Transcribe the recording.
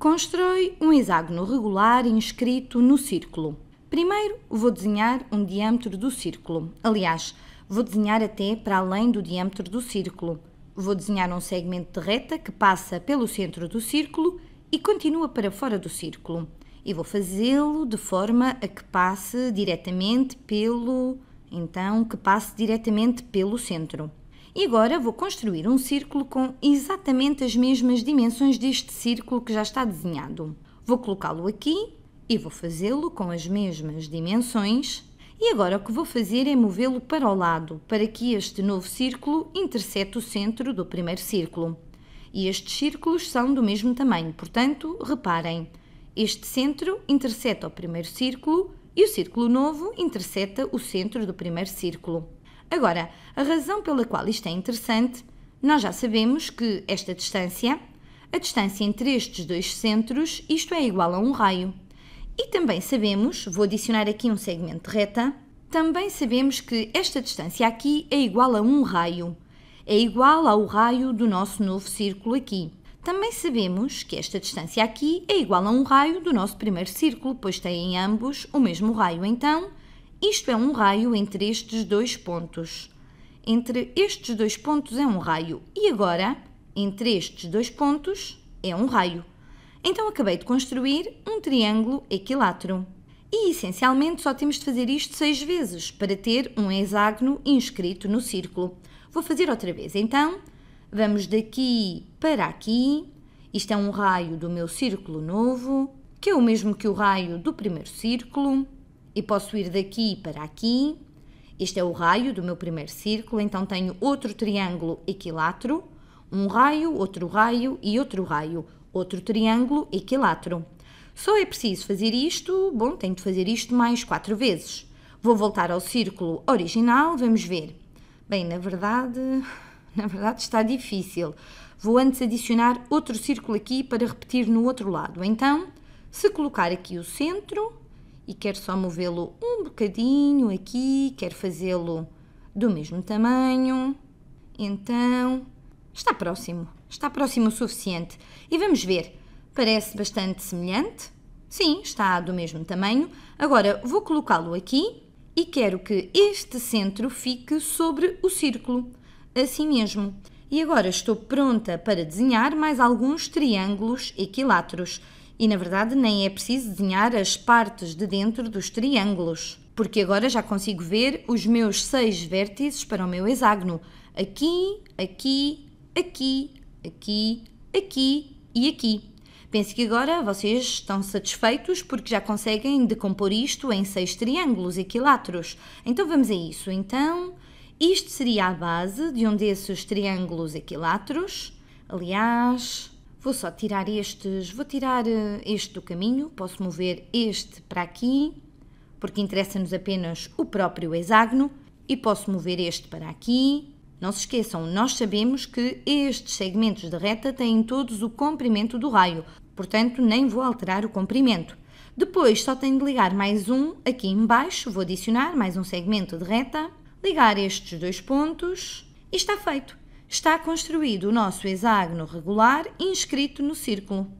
Constrói um hexágono regular inscrito no círculo. Primeiro, vou desenhar um diâmetro do círculo. Aliás, vou desenhar até para além do diâmetro do círculo. Vou desenhar um segmento de reta que passa pelo centro do círculo e continua para fora do círculo. E vou fazê-lo de forma a que passe diretamente pelo, então, que passe diretamente pelo centro. E agora vou construir um círculo com exatamente as mesmas dimensões deste círculo que já está desenhado. Vou colocá-lo aqui e vou fazê-lo com as mesmas dimensões. E agora o que vou fazer é movê-lo para o lado, para que este novo círculo intersete o centro do primeiro círculo. E estes círculos são do mesmo tamanho, portanto, reparem, este centro interseta o primeiro círculo e o círculo novo interseta o centro do primeiro círculo. Agora, a razão pela qual isto é interessante, nós já sabemos que esta distância, a distância entre estes dois centros, isto é igual a um raio. E também sabemos, vou adicionar aqui um segmento de reta, também sabemos que esta distância aqui é igual a um raio. É igual ao raio do nosso novo círculo aqui. Também sabemos que esta distância aqui é igual a um raio do nosso primeiro círculo, pois têm ambos o mesmo raio. Então, isto é um raio entre estes dois pontos. Entre estes dois pontos é um raio. E agora, entre estes dois pontos, é um raio. Então acabei de construir um triângulo equilátero. E essencialmente só temos de fazer isto seis vezes para ter um hexágono inscrito no círculo. Vou fazer outra vez. Então, vamos daqui para aqui. Isto é um raio do meu círculo novo, que é o mesmo que o raio do primeiro círculo e posso ir daqui para aqui. Este é o raio do meu primeiro círculo, então tenho outro triângulo equilátero, um raio, outro raio e outro raio, outro triângulo equilátero. Só é preciso fazer isto, bom, tenho de fazer isto mais quatro vezes. Vou voltar ao círculo original, vamos ver. Bem, na verdade, na verdade está difícil. Vou antes adicionar outro círculo aqui para repetir no outro lado. Então, se colocar aqui o centro, e quero só movê-lo um bocadinho aqui, quero fazê-lo do mesmo tamanho. Então, está próximo, está próximo o suficiente. E vamos ver, parece bastante semelhante. Sim, está do mesmo tamanho. Agora vou colocá-lo aqui e quero que este centro fique sobre o círculo. Assim mesmo. E agora estou pronta para desenhar mais alguns triângulos equiláteros. E na verdade nem é preciso desenhar as partes de dentro dos triângulos, porque agora já consigo ver os meus seis vértices para o meu hexágono. Aqui, aqui, aqui, aqui, aqui e aqui. Penso que agora vocês estão satisfeitos porque já conseguem decompor isto em seis triângulos equiláteros. Então vamos a isso. Então, isto seria a base de um desses triângulos equiláteros. Aliás, vou só tirar estes, vou tirar eh, este do caminho, posso mover este para aqui, porque interessa-nos apenas o próprio hexágono, e posso mover este para aqui. Não se esqueçam, nós sabemos que estes segmentos de reta têm todos o comprimento do raio, portanto nem vou alterar o comprimento. Depois só tenho de ligar mais um aqui embaixo, vou adicionar mais um segmento de reta, ligar estes dois pontos e está feito está construído o nosso hexágono regular inscrito no círculo.